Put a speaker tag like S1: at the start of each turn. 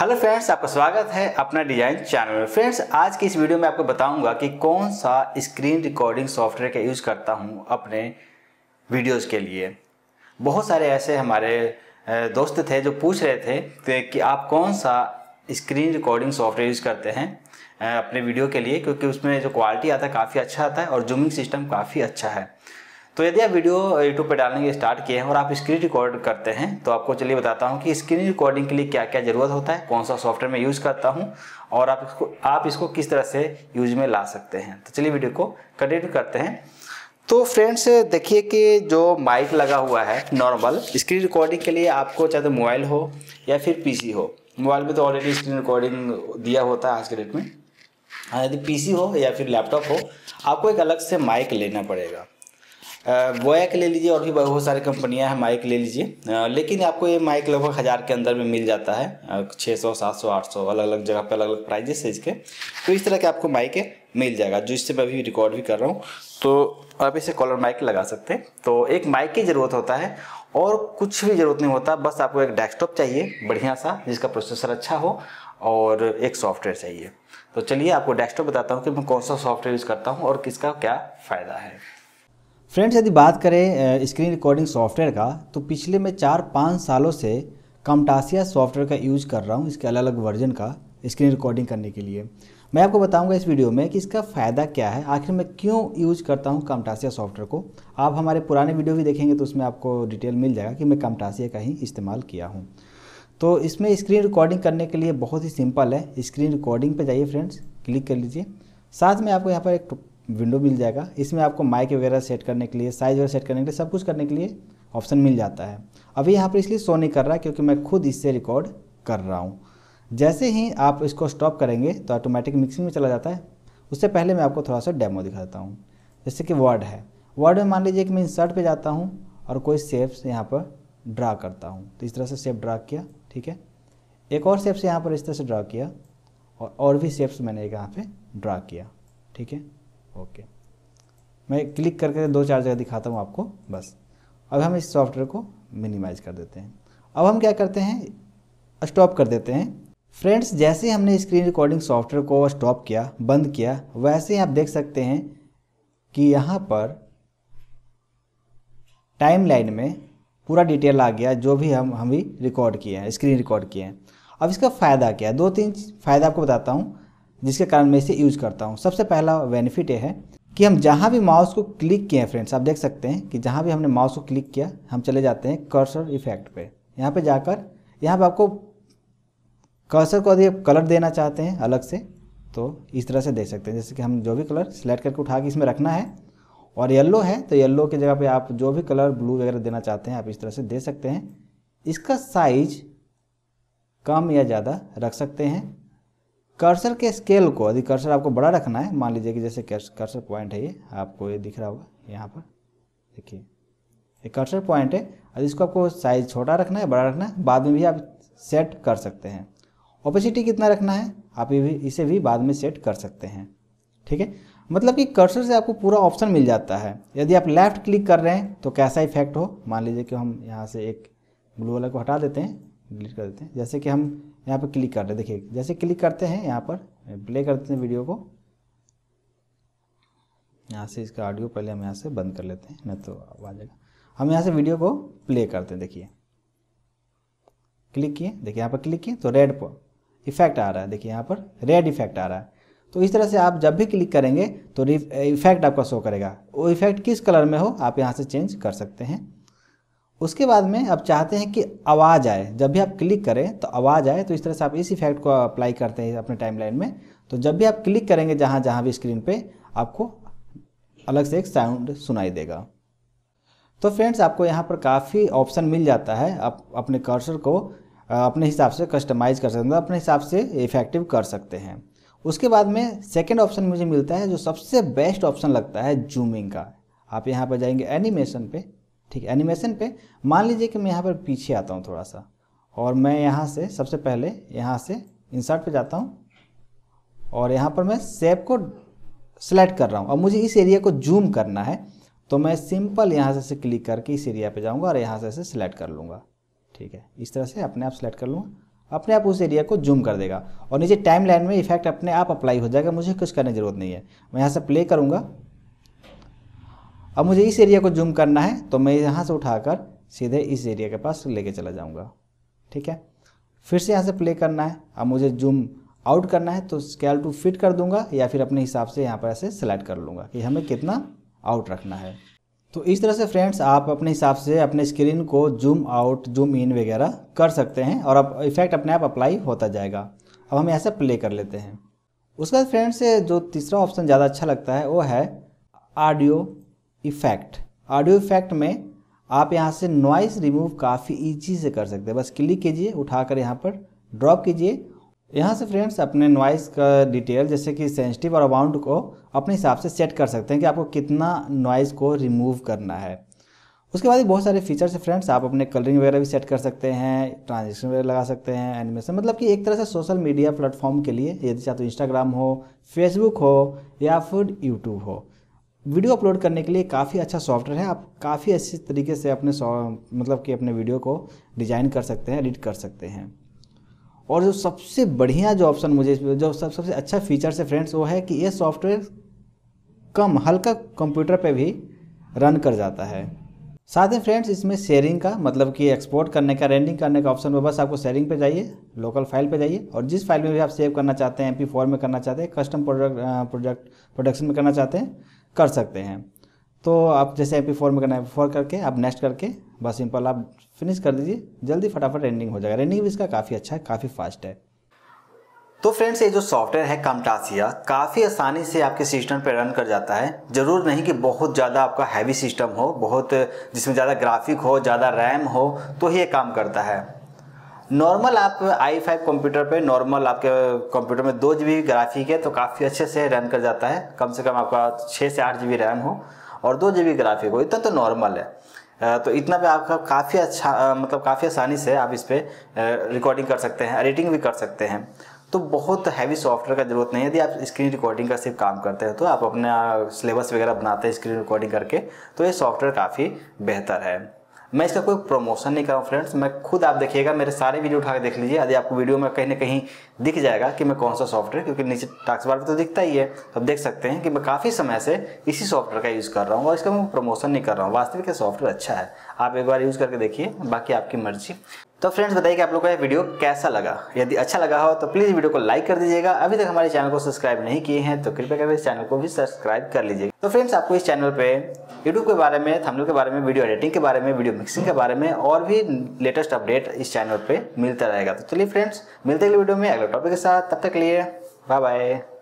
S1: hello friends आपका स्वागत है अपना डिजाइन चैनल में फ्रेंड्स आज की इस वीडियो में आपको बताऊंगा कि कौन सा स्क्रीन रिकॉर्डिंग सॉफ्टवेयर का यूज़ करता हूं अपने वीडियोस के लिए बहुत सारे ऐसे हमारे दोस्त थे जो पूछ रहे थे कि आप कौन सा स्क्रीन रिकॉर्डिंग सॉफ्टवेयर यूज़ करते हैं अपने वीडियो के लिए क्योंकि उसमें जो क्वालिटी आता है काफ़ी अच्छा आता है और जूमिंग सिस्टम काफ़ी अच्छा है तो यदि आप वीडियो यूट्यूब पर डालने के स्टार्ट किए हैं और आप स्क्रीन रिकॉर्ड करते हैं तो आपको चलिए बताता हूँ कि स्क्रीन रिकॉर्डिंग के लिए क्या क्या ज़रूरत होता है कौन सा सॉफ्टवेयर मैं यूज़ करता हूँ और आप इसको आप इसको किस तरह से यूज में ला सकते हैं तो चलिए वीडियो को कंटिन्यू करते हैं तो फ्रेंड्स देखिए कि जो माइक लगा हुआ है नॉर्मल स्क्रीन रिकॉर्डिंग के लिए आपको चाहे तो मोबाइल हो या फिर पी हो मोबाइल में तो ऑलरेडी स्क्रीन रिकॉर्डिंग दिया होता है आज के डेट में हाँ, यदि पी हो या फिर लैपटॉप हो आपको एक अलग से माइक लेना पड़ेगा वोयक ले लीजिए और भी बहुत सारी कंपनियां हैं माइक ले लीजिए लेकिन आपको ये माइक लगभग हज़ार के अंदर में मिल जाता है छः सौ सात सौ आठ सौ अलग अलग जगह पर अलग अलग प्राइजेस है इसके तो इस तरह के आपको माइक मिल जाएगा जो इससे मैं अभी रिकॉर्ड भी कर रहा हूँ तो आप इसे कॉलर माइक लगा सकते हैं तो एक माइक की ज़रूरत होता है और कुछ भी ज़रूरत नहीं होता बस आपको एक डेस्कटॉप चाहिए बढ़िया सा जिसका प्रोसेसर अच्छा हो और एक सॉफ्टवेयर चाहिए तो चलिए आपको डेस्कटॉप बताता हूँ कि मैं कौन सा सॉफ्टवेयर यूज़ करता हूँ और किसका क्या फ़ायदा है फ्रेंड्स यदि बात करें स्क्रीन रिकॉर्डिंग सॉफ्टवेयर का तो पिछले मैं चार पाँच सालों से कमटासिया सॉफ्टवेयर का यूज़ कर रहा हूँ इसके अलग अलग वर्जन का स्क्रीन रिकॉर्डिंग करने के लिए मैं आपको बताऊंगा इस वीडियो में कि इसका फ़ायदा क्या है आखिर मैं क्यों यूज़ करता हूँ कमटासिया सॉफ्टवेयर को आप हमारे पुराने वीडियो भी देखेंगे तो उसमें आपको डिटेल मिल जाएगा कि मैं कमटासिया का ही इस्तेमाल किया हूँ तो इसमें स्क्रीन रिकॉर्डिंग करने के लिए बहुत ही सिंपल है स्क्रीन रिकॉर्डिंग पर जाइए फ्रेंड्स क्लिक कर लीजिए साथ में आपको यहाँ पर एक विंडो मिल जाएगा इसमें आपको माइक वगैरह सेट करने के लिए साइज़ वगैरह सेट करने के लिए सब कुछ करने के लिए ऑप्शन मिल जाता है अभी यहाँ पर इसलिए शो नहीं कर रहा क्योंकि मैं खुद इससे रिकॉर्ड कर रहा हूँ जैसे ही आप इसको स्टॉप करेंगे तो ऑटोमेटिक मिक्सिंग में चला जाता है उससे पहले मैं आपको थोड़ा सा डेमो दिखाता हूँ जैसे कि वर्ड है वर्ड में मान लीजिए कि मैं इंसर्ट पे जाता हूँ और कोई सेप्स यहाँ पर ड्रा करता हूँ तो इस तरह से सेप ड्रा किया ठीक है एक और सेप्स यहाँ पर इस तरह से ड्रा किया और और भी सेप्स मैंने यहाँ पर ड्रा किया ठीक है ओके मैं क्लिक करके दो चार जगह दिखाता हूँ आपको बस अब हम इस सॉफ्टवेयर को मिनिमाइज कर देते हैं अब हम क्या करते हैं स्टॉप कर देते हैं फ्रेंड्स जैसे हमने स्क्रीन रिकॉर्डिंग सॉफ्टवेयर को स्टॉप किया बंद किया वैसे ही आप देख सकते हैं कि यहाँ पर टाइम लाइन में पूरा डिटेल आ गया जो भी हम हम भी रिकॉर्ड किए हैं स्क्रीन रिकॉर्ड किए हैं अब इसका फ़ायदा क्या है दो तीन फ़ायदा आपको बताता हूँ जिसके कारण मैं इसे यूज़ करता हूँ सबसे पहला बेनिफिट ये है कि हम जहाँ भी माउस को क्लिक किए हैं फ्रेंड्स आप देख सकते हैं कि जहाँ भी हमने माउस को क्लिक किया हम चले जाते हैं कर्सर इफेक्ट पे यहाँ पे जाकर यहाँ पे आपको कर्सर को यदि कलर देना चाहते हैं अलग से तो इस तरह से दे सकते हैं जैसे कि हम जो भी कलर सिलेक्ट करके उठा के इसमें रखना है और येल्लो है तो येल्लो की जगह पर आप जो भी कलर ब्लू वगैरह देना चाहते हैं आप इस तरह से दे सकते हैं इसका साइज कम या ज़्यादा रख सकते हैं कर्सर के स्केल को यदि कर्सर आपको बड़ा रखना है मान लीजिए कि जैसे कर्सर पॉइंट है ये आपको ये दिख रहा होगा यहाँ पर देखिए ये कर्सर पॉइंट है यदि इसको आपको साइज छोटा रखना है बड़ा रखना है बाद में भी आप सेट कर सकते हैं ओपेसिटी कितना रखना है आप ये भी इसे भी बाद में सेट कर सकते हैं ठीक है मतलब कि कर्सर से आपको पूरा ऑप्शन मिल जाता है यदि आप लेफ्ट क्लिक कर रहे हैं तो कैसा इफेक्ट हो मान लीजिए कि हम यहाँ से एक ब्लू वाला को हटा देते हैं डिलीट कर देते हैं जैसे कि हम यहाँ पर क्लिक कर रहे हैं देखिए जैसे क्लिक करते हैं यहाँ पर प्ले करते हैं वीडियो को यहाँ से इसका ऑडियो पहले हम यहाँ से बंद कर लेते हैं नहीं तो आ जाएगा हम यहाँ से वीडियो को प्ले करते हैं देखिए क्लिक किए देखिए यहाँ पर क्लिक किए तो रेड पर इफेक्ट आ रहा है देखिए यहाँ पर रेड इफेक्ट आ रहा है तो इस तरह से आप जब भी क्लिक करेंगे तो इफेक्ट आपका शो करेगा वो इफेक्ट किस कलर में हो आप यहाँ से चेंज कर सकते हैं उसके बाद में आप चाहते हैं कि आवाज़ आए जब भी आप क्लिक करें तो आवाज़ आए तो इस तरह से आप इस इफेक्ट को अप्लाई करते हैं अपने टाइमलाइन में तो जब भी आप क्लिक करेंगे जहाँ जहाँ भी स्क्रीन पे आपको अलग से एक साउंड सुनाई देगा तो फ्रेंड्स आपको यहाँ पर काफ़ी ऑप्शन मिल जाता है आप अपने कर्सर को अपने हिसाब से कस्टमाइज़ कर सकते हैं अपने हिसाब से इफेक्टिव कर सकते हैं उसके बाद में सेकेंड ऑप्शन मुझे मिलता है जो सबसे बेस्ट ऑप्शन लगता है जूमिंग का आप यहाँ पर जाएंगे एनिमेशन पे ठीक है एनिमेशन पे मान लीजिए कि मैं यहाँ पर पीछे आता हूँ थोड़ा सा और मैं यहाँ से सबसे पहले यहाँ से इंसर्ट पे जाता हूँ और यहाँ पर मैं सेप को सेलेक्ट कर रहा हूँ और मुझे इस एरिया को जूम करना है तो मैं सिंपल यहाँ से से क्लिक करके इस एरिया पे जाऊँगा और यहाँ से इसे सेलेक्ट कर लूँगा ठीक है इस तरह से अपने आप सेलेक्ट कर लूँगा अपने आप उस एरिया को जूम कर देगा और नीचे टाइम लाइन में इफेक्ट अपने आप अप्लाई हो जाएगा मुझे कुछ करने की ज़रूरत नहीं है मैं यहाँ से प्ले करूँगा अब मुझे इस एरिया को जूम करना है तो मैं यहाँ से उठाकर सीधे इस एरिया के पास लेके चला जाऊँगा ठीक है फिर से यहाँ से प्ले करना है अब मुझे जूम आउट करना है तो स्केल टू फिट कर दूंगा या फिर अपने हिसाब से यहाँ पर ऐसे सेलेक्ट कर लूँगा कि हमें कितना आउट रखना है तो इस तरह से फ्रेंड्स आप अपने हिसाब से अपने स्क्रीन को जूम आउट जूम इन वगैरह कर सकते हैं और अब इफेक्ट अपने आप अप्लाई होता जाएगा अब हम यहाँ से प्ले कर लेते हैं उसके बाद फ्रेंड्स जो तीसरा ऑप्शन ज़्यादा अच्छा लगता है वो है ऑडियो इफेक्ट ऑडियो इफेक्ट में आप यहाँ से नॉइस रिमूव काफ़ी ईजी से कर सकते हैं बस क्लिक कीजिए उठाकर यहाँ पर ड्रॉप कीजिए यहाँ से फ्रेंड्स अपने नॉइस का डिटेल जैसे कि सेंसिटिव और अमाउंट को अपने हिसाब से सेट कर सकते हैं कि आपको कितना नॉइस को रिमूव करना है उसके बाद बहुत सारे फीचर्स हैं फ्रेंड्स आप अपने कलरिंग वगैरह भी सेट कर सकते हैं ट्रांजेक्शन वगैरह लगा सकते हैं एनिमेशन मतलब कि एक तरह से सोशल मीडिया प्लेटफॉर्म के लिए यदि चाहे तो इंस्टाग्राम हो फेसबुक हो या फिर यूट्यूब हो वीडियो अपलोड करने के लिए काफ़ी अच्छा सॉफ्टवेयर है आप काफ़ी अच्छे तरीके से अपने मतलब कि अपने वीडियो को डिज़ाइन कर सकते हैं एडिट कर सकते हैं और जो सबसे बढ़िया जो ऑप्शन मुझे जो सब सबसे अच्छा फीचर्स है फ्रेंड्स वो है कि ये सॉफ्टवेयर कम हल्का कंप्यूटर पे भी रन कर जाता है साथ ही फ्रेंड्स इसमें शेयरिंग का मतलब कि एक्सपोर्ट करने का रेंडिंग करने का ऑप्शन बस आपको शेयरिंग पे जाइए लोकल फाइल पे जाइए और जिस फाइल में भी आप सेव करना चाहते हैं एम पी में करना चाहते हैं कस्टम प्रोडक्ट प्रोडक्ट प्रोडक्शन में करना चाहते हैं कर सकते हैं तो आप जैसे एम फोर में करना है फोर करके आप नेक्स्ट करके बस सिंपल आप फिनिश कर दीजिए जल्दी फटाफट रेंडिंग हो जाएगा रेंडिंग भी इसका काफ़ी अच्छा है काफ़ी फास्ट है तो फ्रेंड्स ये जो सॉफ्टवेयर है कमटासिया काफ़ी आसानी से आपके सिस्टम पर रन कर जाता है ज़रूर नहीं कि बहुत ज़्यादा आपका हैवी सिस्टम हो बहुत जिसमें ज़्यादा ग्राफिक हो ज़्यादा रैम हो तो ही ये काम करता है नॉर्मल आप आई फाइव कंप्यूटर पे नॉर्मल आपके कंप्यूटर में दो जी ग्राफिक है तो काफ़ी अच्छे से रन कर जाता है कम से कम आपका छः से आठ जी रैम हो और दो जी ग्राफिक हो इतना तो नॉर्मल है तो इतना पे आपका काफ़ी अच्छा मतलब काफ़ी आसानी से आप इस पर रिकॉर्डिंग कर सकते हैं एडिटिंग भी कर सकते हैं तो बहुत हैवी सॉफ्टवेयर का ज़रूरत नहीं है यदि आप स्क्रीन रिकॉर्डिंग का सिर्फ काम करते हैं तो आप अपना सिलेबस वगैरह बनाते हैं स्क्रीन रिकॉर्डिंग करके तो ये सॉफ्टवेयर काफ़ी बेहतर है मैं इसका कोई प्रमोशन नहीं कर रहा हूँ फ्रेंड्स मैं खुद आप देखिएगा मेरे सारे वीडियो उठा के देख लीजिए यदि आपको वीडियो में कहीं ना कहीं दिख जाएगा कि मैं कौन सा सॉफ्टवेयर क्योंकि नीचे टास्क बार पर तो दिखता ही है तो आप देख सकते हैं कि मैं काफ़ी समय से इसी सॉफ्टवेयर का यूज़ कर रहा हूँ और इसका मैं प्रमोशन नहीं कर रहा हूँ वास्तविक सॉफ्टवेयर अच्छा है आप एक बार यूज़ करके देखिए बाकी आपकी मर्जी तो फ्रेंड्स बताइए कि आप लोगों को यह वीडियो कैसा लगा यदि अच्छा लगा हो तो प्लीज़ वीडियो को लाइक कर दीजिएगा अभी तक हमारे चैनल को सब्सक्राइब नहीं किए हैं तो कृपया करके इस चैनल को भी सब्सक्राइब कर लीजिएगा तो फ्रेंड्स आपको इस चैनल पे यूट्यूब के बारे में थंबनेल के बारे में वीडियो एडिटिंग के बारे में वीडियो मिक्सिंग के बारे में और भी लेटेस्ट अपडेट इस चैनल पर मिलता रहेगा तो चलिए फ्रेंड्स मिलते अगले वीडियो में अगले टॉपिक के साथ तब तक लिए बाय बाय